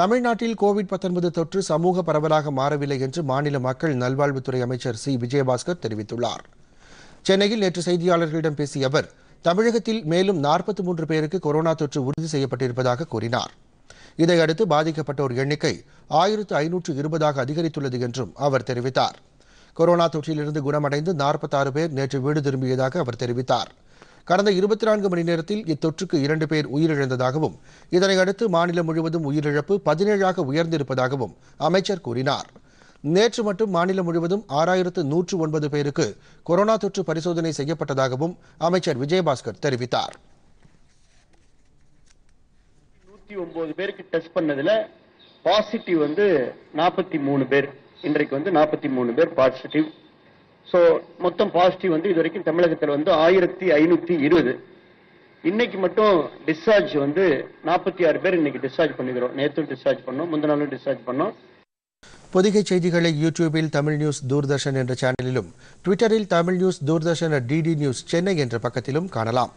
தமிழ்நாட்டில் கோவிட் தொற்று சமூக பரவலாக மாறவில்லை என்று மாநில மக்கள் நல்வாழ்வுத்துறை அமைச்சர் சி விஜயபாஸ்கர் தெரிவித்துள்ளார் சென்னையில் நேற்று செய்தியாளர்களிடம் பேசிய அவர் தமிழகத்தில் மேலும் நாற்பத்தி மூன்று பேருக்கு கொரோனா தொற்று உறுதி செய்யப்பட்டிருப்பதாக கூறினார் இதையடுத்து பாதிக்கப்பட்டோர் எண்ணிக்கை ஆயிரத்து ஐநூற்று இருபதாக அதிகரித்துள்ளது என்றும் அவர் தெரிவித்தார் கொரோனா தொற்றிலிருந்து குணமடைந்து நாற்பத்தாறு பேர் நேற்று வீடு திரும்பியதாக அவர் தெரிவித்தாா் கடந்த இருபத்தி நான்கு மணி நேரத்தில் இத்தொற்றுக்கு இரண்டு பேர் உயிரிழந்ததாகவும் இதனையடுத்து மாநிலம் முழுவதும் உயிரிழப்பு பதினேழாக உயர்ந்திருப்பதாகவும் அமைச்சர் கூறினார் நேற்று மட்டும் மாநிலம் முழுவதும் ஆறாயிரத்து நூற்று ஒன்பது பேருக்கு கொரோனா தொற்று பரிசோதனை செய்யப்பட்டதாகவும் அமைச்சர் விஜயபாஸ்கர் தெரிவித்தார் ஒன்பது பேருக்கு டெஸ்ட் பண்ணதுல பாசிட்டிவ் வந்து நாற்பத்தி மூணு பேர் இன்றைக்கு வந்து நாற்பத்தி மூணு பேர் பாசிட்டிவ் ஸோ மொத்தம் பாசிட்டிவ் வந்து இது வரைக்கும் தமிழகத்தில் வந்து ஆயிரத்தி ஐநூற்றி இருபது இன்னைக்கு மட்டும் டிஸ்சார்ஜ் வந்து நாற்பத்தி ஆறு பேர் இன்னைக்கு டிஸ்சார்ஜ் பண்ணிக்கிறோம் நேற்று டிஸ்சார்ஜ் பண்ணோம் முந்தின நாளும் டிஸ்சார்ஜ் பண்ணோம் பொதிகை செய்திகளை யூடியூபில் தமிழ் நியூஸ் தூர்தர்ஷன் என்ற சேனலிலும் ட்விட்டரில் Tamil news Doordarshan DD news Chennai என்ற பக்கத்திலும் காணலாம்